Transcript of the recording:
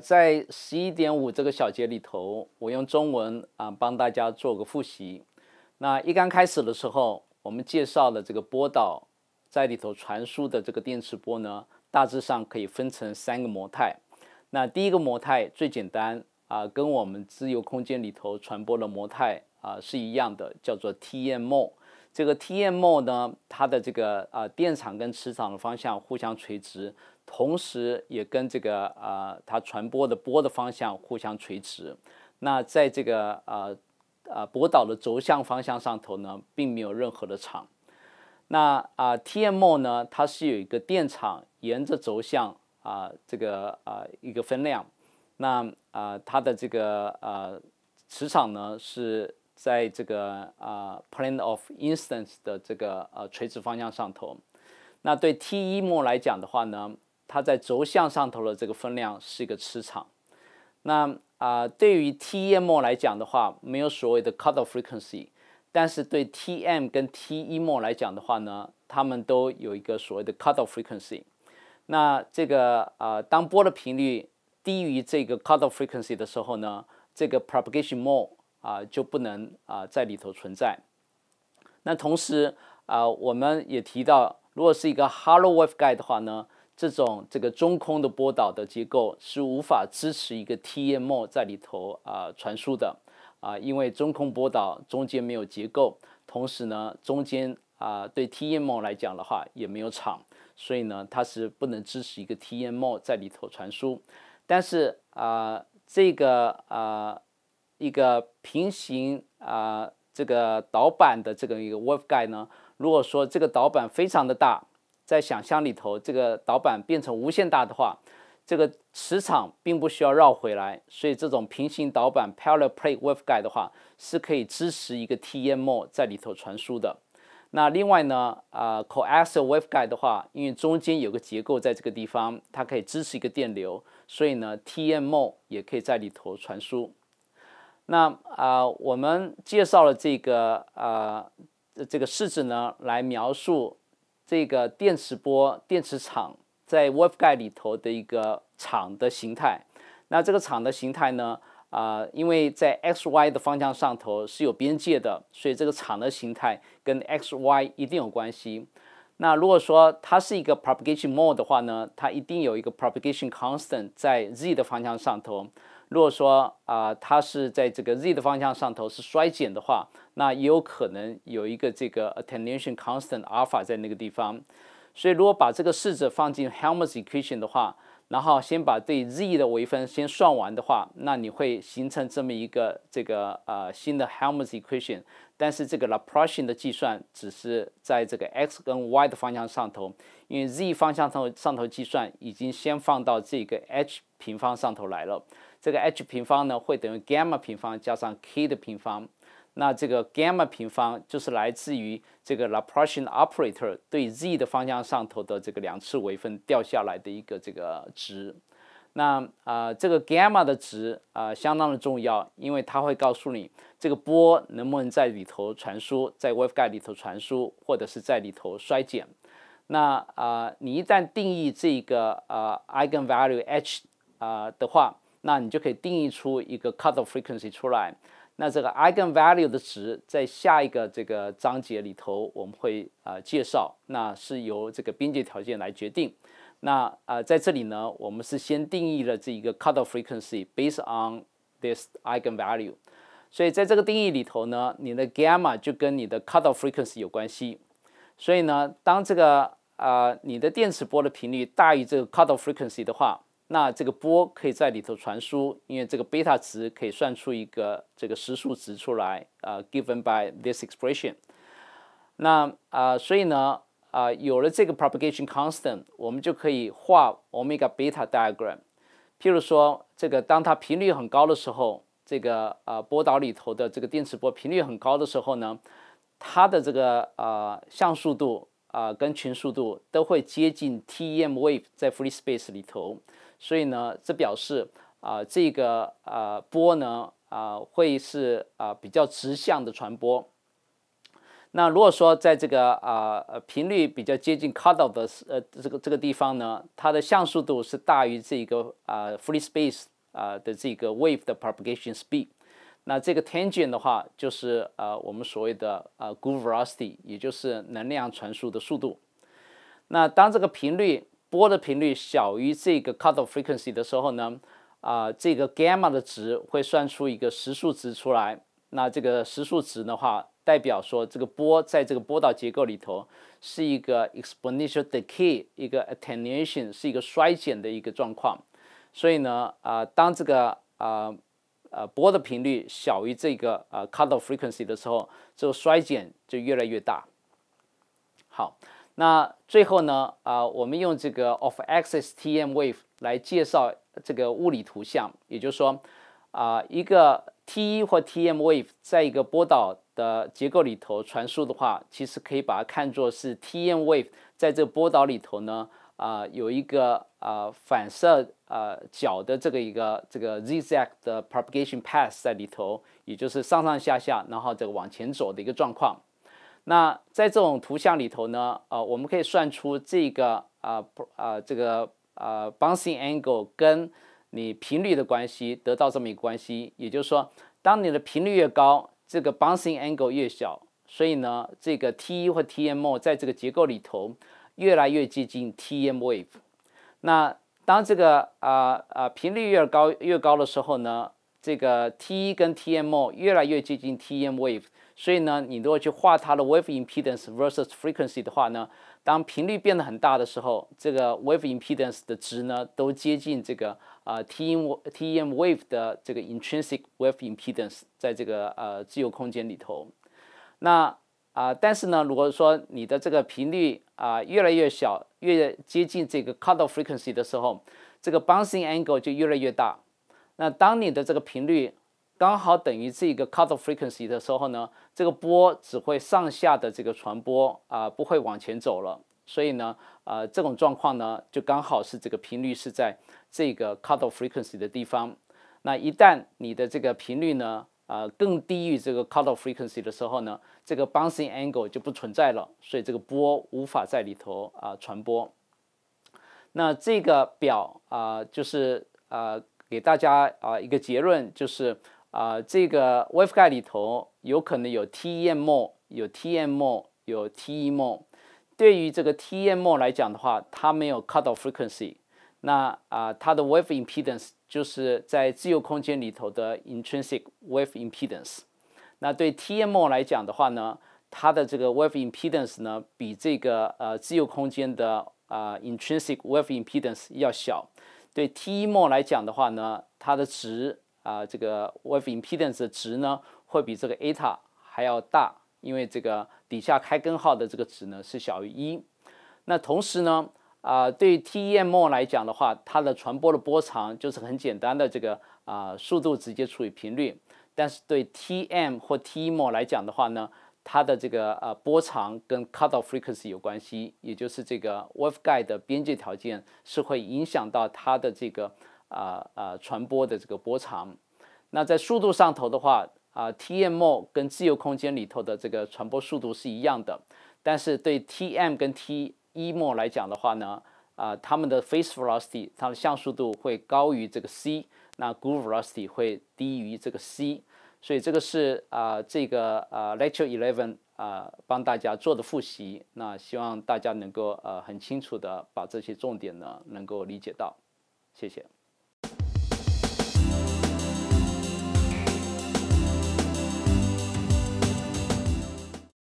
在十一点五这个小节里头，我用中文啊帮大家做个复习。那一刚开始的时候，我们介绍了这个波导在里头传输的这个电磁波呢，大致上可以分成三个模态。那第一个模态最简单啊，跟我们自由空间里头传播的模态啊是一样的，叫做 TM。这个 T M o 呢，它的这个呃电场跟磁场的方向互相垂直，同时也跟这个呃它传播的波的方向互相垂直。那在这个呃呃波导的轴向方向上头呢，并没有任何的场。那啊 T M o 呢，它是有一个电场沿着轴向啊这个啊一个分量。那啊它的这个呃磁场呢是。在这个呃 plane of i n s t a n c e 的这个呃垂直方向上头，那对 TE 模来讲的话呢，它在轴向上头的这个分量是一个磁场。那啊，对于 TM 来讲的话，没有所谓的 cut off frequency，但是对 TM 跟 TE m 来讲的话呢，它们都有一个所谓的 cut off frequency。那这个啊，当波的频率低于这个 cut off frequency 的时候呢，这个 propagation mode。啊，就不能啊在里头存在。那同时啊，我们也提到，如果是一个 hollow waveguide 的话呢，这种这个中空的波导的结构是无法支持一个 T M o 在里头啊传输的啊，因为中空波导中间没有结构，同时呢，中间啊对 T M o 来讲的话也没有场，所以呢，它是不能支持一个 T M o 在里头传输。但是啊，这个啊。一个平行啊，这个导板的这个一个 waveguide 呢，如果说这个导板非常的大，在想象里头，这个导板变成无限大的话，这个磁场并不需要绕回来，所以这种平行导板 parallel plate waveguide 的话是可以支持一个 TMo 在里头传输的。那另外呢，啊 coaxial waveguide 的话，因为中间有个结构在这个地方，它可以支持一个电流，所以呢 TMo 也可以在里头传输。那啊，我们介绍了这个啊，这个式子呢，来描述这个电磁波、电磁场在 waveguide 里头的一个场的形态。那这个场的形态呢，啊，因为在 x、y 的方向上头是有边界的，所以这个场的形态跟 x、y 一定有关系。那如果说它是一个 propagation mode 的话呢，它一定有一个 propagation constant 在 z 的方向上头。如果说啊，它是在这个 z 的方向上头是衰减的话，那也有可能有一个这个 attenuation constant alpha 在那个地方。所以，如果把这个式子放进 Helmholtz equation 的话，然后先把对 z 的微分先算完的话，那你会形成这么一个这个呃新的 Helmholtz equation。但是这个 Laplacian 的计算只是在这个 x 跟 y 的方向上头，因为 z 方向上上头计算已经先放到这个 h 平方上头来了。这个 h 平方呢，会等于 gamma 平方加上 k 的平方。那这个 gamma 平方就是来自于这个 Laplacian operator 对 z 的方向上头的这个两次微分掉下来的一个这个值。那啊，这个 gamma 的值啊，相当的重要，因为它会告诉你这个波能不能在里头传输，在 waveguide 里头传输，或者是在里头衰减。那啊，你一旦定义这个啊 eigenvalue h 啊的话，那你就可以定义出一个 cutoff frequency 出来。那这个 eigenvalue 的值，在下一个这个章节里头，我们会啊介绍，那是由这个边界条件来决定。那啊，在这里呢，我们是先定义了这一个 cutoff frequency based on this eigenvalue。所以在这个定义里头呢，你的 gamma 就跟你的 cutoff frequency 有关系。所以呢，当这个啊，你的电磁波的频率大于这个 cutoff frequency 的话，那这个波可以在里头传输，因为这个贝塔值可以算出一个这个时速值出来，呃，given by this expression。那啊，所以呢，啊，有了这个 propagation constant，我们就可以画 omega-beta diagram。譬如说，这个当它频率很高的时候，这个啊波导里头的这个电磁波频率很高的时候呢，它的这个啊像素度。啊，跟群速度都会接近 TEM wave 在 free space 里头，所以呢，这表示啊，这个啊波呢啊会是啊比较直向的传播。那如果说在这个啊频率比较接近 cutoff 的呃这个这个地方呢，它的像速度是大于这个啊 free space 啊的这个 wave 的 propagation speed。那这个 tangent 的话，就是呃我们所谓的呃 g o o u velocity，也就是能量传输的速度。那当这个频率波的频率小于这个 cut off frequency 的时候呢，啊这个 gamma 的值会算出一个实数值出来。那这个实数值的话，代表说这个波在这个波导结构里头是一个 exponential decay，一个 attenuation，是一个衰减的一个状况。所以呢，啊当这个啊呃，波的频率小于这个呃 cutoff frequency 的时候，这个衰减就越来越大。好，那最后呢，啊，我们用这个 off-axis TM wave 来介绍这个物理图像，也就是说，啊，一个 TE 或 TM wave 在一个波导的结构里头传输的话，其实可以把它看作是 TM wave 在这个波导里头呢。啊，有一个啊反射啊角的这个一个这个 zigzag 的 propagation path 在里头，也就是上上下下，然后这个往前走的一个状况。那在这种图像里头呢，呃，我们可以算出这个啊不啊这个啊 bouncing angle 跟你频率的关系，得到这么一个关系。也就是说，当你的频率越高，这个 bouncing angle 越小，所以呢，这个 t 一或 TM 在这个结构里头。越来越接近 T M wave。那当这个啊啊频率越高越高的时候呢，这个 T 一跟 T M O 越来越接近 T M wave。所以呢，你如果去画它的 wave impedance versus frequency 的话呢，当频率变得很大的时候，这个 wave impedance 的值呢，都接近这个啊 T M T M wave 的这个 intrinsic wave impedance，在这个呃自由空间里头。那啊，但是呢，如果说你的这个频率啊越来越小，越接近这个 cutoff frequency 的时候，这个 bouncing angle 就越来越大。那当你的这个频率刚好等于这个 cutoff frequency 的时候呢，这个波只会上下的这个传播啊，不会往前走了。所以呢，啊，这种状况呢，就刚好是这个频率是在这个 cutoff frequency 的地方。那一旦你的这个频率呢？啊，更低于这个 cutoff frequency 的时候呢，这个 bouncing angle 就不存在了，所以这个波无法在里头啊传播。那这个表啊，就是啊，给大家啊一个结论，就是啊，这个 waveguide 里头有可能有 TE 有 TM 有 TE 对于这个 TE 来讲的话，它没有 cutoff frequency，那啊，它的 wave impedance。就是在自由空间里头的 intrinsic wave impedance。那对 TEM 来讲的话呢，它的这个 wave impedance 呢，比这个呃自由空间的啊 intrinsic wave impedance 要小。对 TEM 来讲的话呢，它的值啊，这个 wave impedance 的值呢，会比这个 eta 还要大，因为这个底下开根号的这个值呢是小于一。那同时呢，啊，对 TEM 来讲的话，它的传播的波长就是很简单的这个啊，速度直接除以频率。但是对 TM 或 TEM 来讲的话呢，它的这个呃波长跟 cutoff frequency 有关系，也就是这个 waveguide 的边界条件是会影响到它的这个啊啊传播的这个波长。那在速度上头的话啊 t m m 跟自由空间里头的这个传播速度是一样的，但是对 TM 跟 T 一模来讲的话呢，啊，他们的 face velocity 它的像素度会高于这个 c，那 group velocity 会低于这个 c，所以这个是啊这个啊 lecture eleven 啊帮大家做的复习，那希望大家能够呃很清楚的把这些重点呢能够理解到，谢谢。